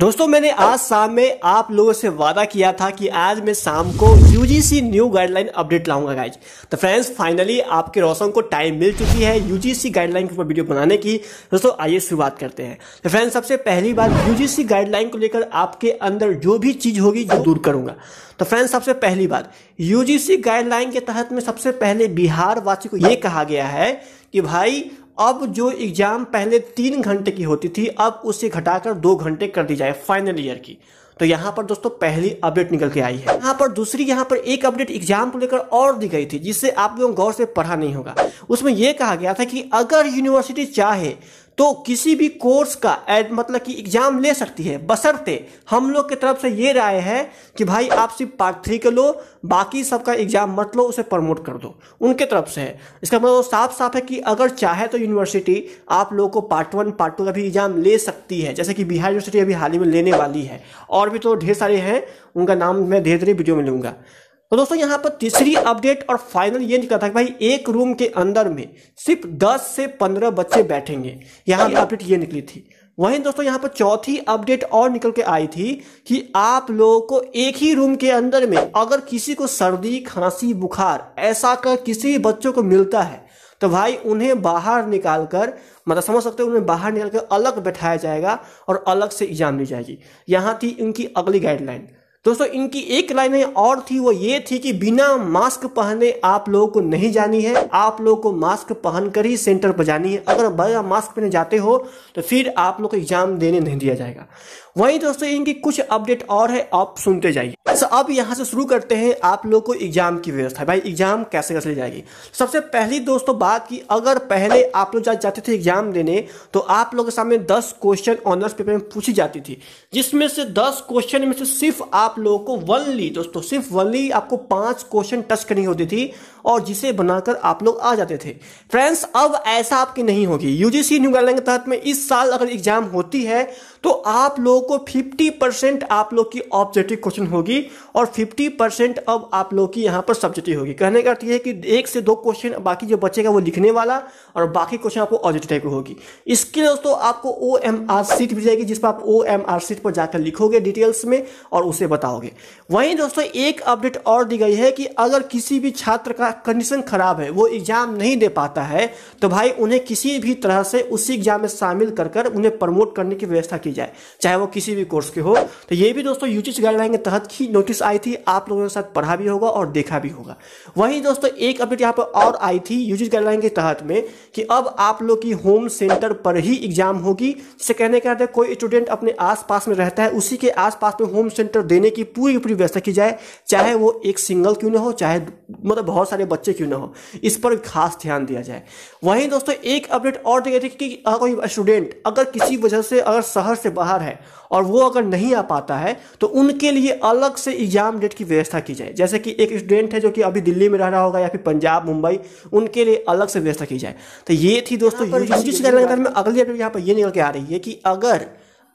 दोस्तों मैंने आज शाम में आप लोगों से वादा किया था कि आज मैं शाम को यूजीसी न्यू गाइडलाइन अपडेट लाऊंगा गाइज तो फ्रेंड्स फाइनली आपके रोशन को टाइम मिल चुकी है यूजीसी गाइडलाइन के ऊपर वीडियो बनाने की दोस्तों आइए शुरुआत करते हैं तो फ्रेंड्स सबसे पहली बात यूजीसी गाइडलाइन को लेकर आपके अंदर जो भी चीज होगी जो दूर करूंगा तो फ्रेंड्स सबसे पहली बात यूजीसी गाइडलाइन के तहत में सबसे पहले बिहार वासी को यह कहा गया है कि भाई अब जो एग्ज़ाम पहले तीन घंटे की होती थी अब उसे घटाकर दो घंटे कर दी जाए फाइनल ईयर की तो यहाँ पर दोस्तों पहली अपडेट निकल के आई है यहाँ पर दूसरी यहाँ पर एक अपडेट एग्जाम को लेकर और दी गई थी जिससे आप लोगों गौर से पढ़ा नहीं होगा उसमें यह कहा गया था कि अगर यूनिवर्सिटी चाहे तो किसी भी कोर्स का एड मतलब कि एग्ज़ाम ले सकती है बसरते हम लोग की तरफ से ये राय है कि भाई आप सिर्फ पार्ट थ्री के लो बाकी सबका एग्ज़ाम मत लो उसे प्रमोट कर दो उनके तरफ से है इसका मतलब साफ साफ है कि अगर चाहे तो यूनिवर्सिटी आप लोगों को पार्ट वन पार्ट टू का भी एग्ज़ाम ले सकती है जैसे कि बिहार यूनिवर्सिटी अभी हाल ही में लेने वाली है और भी तो ढेर सारे हैं उनका नाम मैं धीरे धीरे वीडियो में लूँगा तो दोस्तों यहाँ पर तीसरी अपडेट और फाइनल ये निकला था कि भाई एक रूम के अंदर में सिर्फ 10 से 15 बच्चे बैठेंगे यहाँ पर अपडेट ये निकली थी वहीं दोस्तों यहाँ पर चौथी अपडेट और निकल के आई थी कि आप लोगों को एक ही रूम के अंदर में अगर किसी को सर्दी खांसी बुखार ऐसा कर किसी भी बच्चों को मिलता है तो भाई उन्हें बाहर निकाल कर मतलब समझ सकते हो उन्हें बाहर निकाल कर अलग बैठाया जाएगा और अलग से एग्जाम ली जाएगी यहाँ थी उनकी अगली गाइडलाइन दोस्तों इनकी एक लाइन और थी वो ये थी कि बिना मास्क पहने आप लोगों को नहीं जानी है आप लोगों को मास्क पहनकर ही सेंटर पर जानी है अगर बगैर मास्क पहने जाते हो तो फिर आप लोग को एग्जाम देने नहीं दिया जाएगा वहीं दोस्तों इनकी कुछ अपडेट और है आप सुनते जाइए yes, अब यहाँ से शुरू करते हैं आप लोग को एग्जाम की व्यवस्था भाई एग्जाम कैसे कैसे ली जाएगी सबसे पहली दोस्तों बात की अगर पहले आप लोग जाते थे एग्जाम देने तो आप लोगों के सामने दस क्वेश्चन ऑनर्स पेपर में पूछी जाती थी जिसमें से दस क्वेश्चन में से सिर्फ आप लोगों को वनली दोस्तों सिर्फ वनली आपको पांच क्वेश्चन टच करनी होती थी और जिसे बनाकर आप लोग आ जाते थे फ्रेंड्स अब ऐसा आपकी नहीं होगी यूजीसी न्यू गाइडलाइन के तहत में इस साल अगर एग्जाम होती है तो आप लोगों को 50 परसेंट आप लोग की ऑब्जेक्टिव क्वेश्चन होगी और 50 परसेंट अब आप लोग की यहाँ पर सब्जेक्टिव होगी कहने का अर्थ यह है कि एक से दो क्वेश्चन बाकी जो बचेगा वो लिखने वाला और बाकी क्वेश्चन आपको ऑडिट होगी इसके लिए दोस्तों आपको ओ एम आर सीट मिल जाएगी जिस पर आप ओ एम आर सीट पर जाकर लिखोगे डिटेल्स में और उसे बताओगे वहीं दोस्तों एक अपडेट और दी गई है कि अगर किसी भी छात्र का कंडीशन खराब है वो एग्जाम नहीं दे पाता है तो भाई उन्हें किसी भी तरह से उसी एग्जाम में शामिल कर कर उन्हें प्रमोट करने की व्यवस्था की जाए चाहे वो किसी भी कोर्स के हो तो ये भी दोस्तों यूजीसी गाइडलाइन के तहत ही नोटिस आई थी आप लोगों के साथ पढ़ा भी होगा और देखा भी होगा वहीं दोस्तों एक अपडेट यहाँ पर और आई थी यूजी गाइडलाइन के तहत में कि अब आप लोग की होम सेंटर पर ही एग्जाम होगी जिससे कहने का अर्थ कोई स्टूडेंट अपने आसपास में रहता है उसी के आसपास में होम सेंटर देने की पूरी पूरी व्यवस्था की जाए चाहे वो एक सिंगल क्यों ना हो चाहे मतलब बहुत सारे बच्चे क्यों ना हो इस पर खास ध्यान दिया जाए वहीं दोस्तों एक अपडेट और दी गई थी कि कोई स्टूडेंट अगर किसी वजह से अगर शहर से बाहर है और वो अगर नहीं आ पाता है तो उनके लिए अलग से एग्ज़ाम डेट की व्यवस्था की जाए जैसे कि एक स्टूडेंट है जो कि अभी दिल्ली में रह रहा होगा या फिर पंजाब मुंबई उनके लिए अलग से व्यवस्था की जाए तो ये थी दोस्तों में अगली अपडेट यहाँ पर ये निकल के आ रही है कि अगर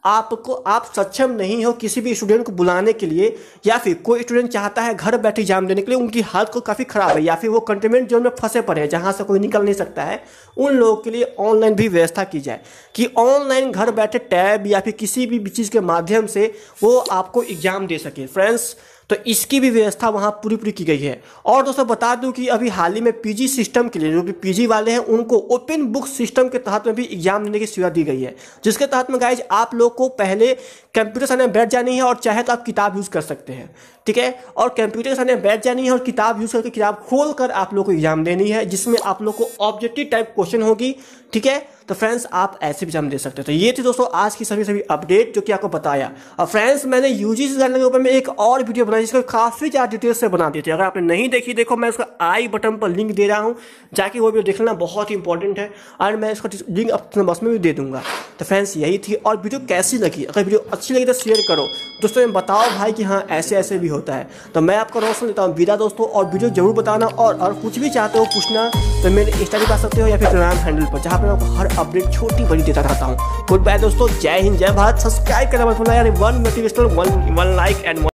आपको आप सक्षम नहीं हो किसी भी स्टूडेंट को बुलाने के लिए या फिर कोई स्टूडेंट चाहता है घर बैठे एग्जाम देने के लिए उनकी हालत को काफ़ी ख़राब है या फिर वो कंटेनमेंट जोन में फंसे पड़े हैं जहाँ से कोई निकल नहीं सकता है उन लोगों के लिए ऑनलाइन भी व्यवस्था की जाए कि ऑनलाइन घर बैठे टैब या फिर किसी भी चीज़ के माध्यम से वो आपको एग्ज़ाम दे सके फ्रेंड्स तो इसकी भी व्यवस्था वहाँ पूरी पूरी की गई है और दोस्तों बता दूँ कि अभी हाल ही में पीजी सिस्टम के लिए जो भी पीजी वाले हैं उनको ओपन बुक सिस्टम के तहत में भी एग्जाम देने की सुविधा दी गई है जिसके तहत में गाइज आप लोग को पहले कंप्यूटर सामने बैठ जानी है और चाहे तो आप किताब यूज़ कर सकते हैं ठीक है और कंप्यूटर सामने बैठ जानी है और किताब यूज़ करके किताब खोल कर आप लोग को एग्ज़ाम देनी है जिसमें आप लोग को ऑब्जेक्टिव टाइप क्वेश्चन होगी ठीक है तो फ्रेंड्स आप ऐसे एग्जाम दे सकते हैं तो ये थी दोस्तों आज की सभी सभी अपडेट जो कि आपको बताया और फ्रेंड्स मैंने यू जी के ऊपर में एक और वीडियो बनाई जिसको काफ़ी ज़्यादा डिटेल्स से बना दी थी अगर आपने नहीं देखी देखो मैं उसका आई बटन पर लिंक दे रहा हूँ जाके वो वीडियो देख लेना बहुत ही इंपॉर्टेंट है और मैं इसका लिंक अपने बस में भी दे दूंगा तो फ्रेंड्स यही थी और वीडियो कैसी लगी अगर वीडियो अच्छी लगी तो शेयर करो दोस्तों में बताओ भाई कि हाँ ऐसे ऐसे भी होता है तो मैं आपका रोशन देता हूँ विदा दोस्तों और वीडियो जरूर बताना और अगर कुछ भी चाहते हो पूछना तो मेरे इंस्टा भी पा सकते हो या फिर टेलीग्राम हैंडल पर जहाँ पर मैं आपको हर अपडेट छोटी बड़ी देता रहता हूँ गुड बाय दोस्तों जय हिंद जय भारत सब्सक्राइब करना मत यार one motivational one one like and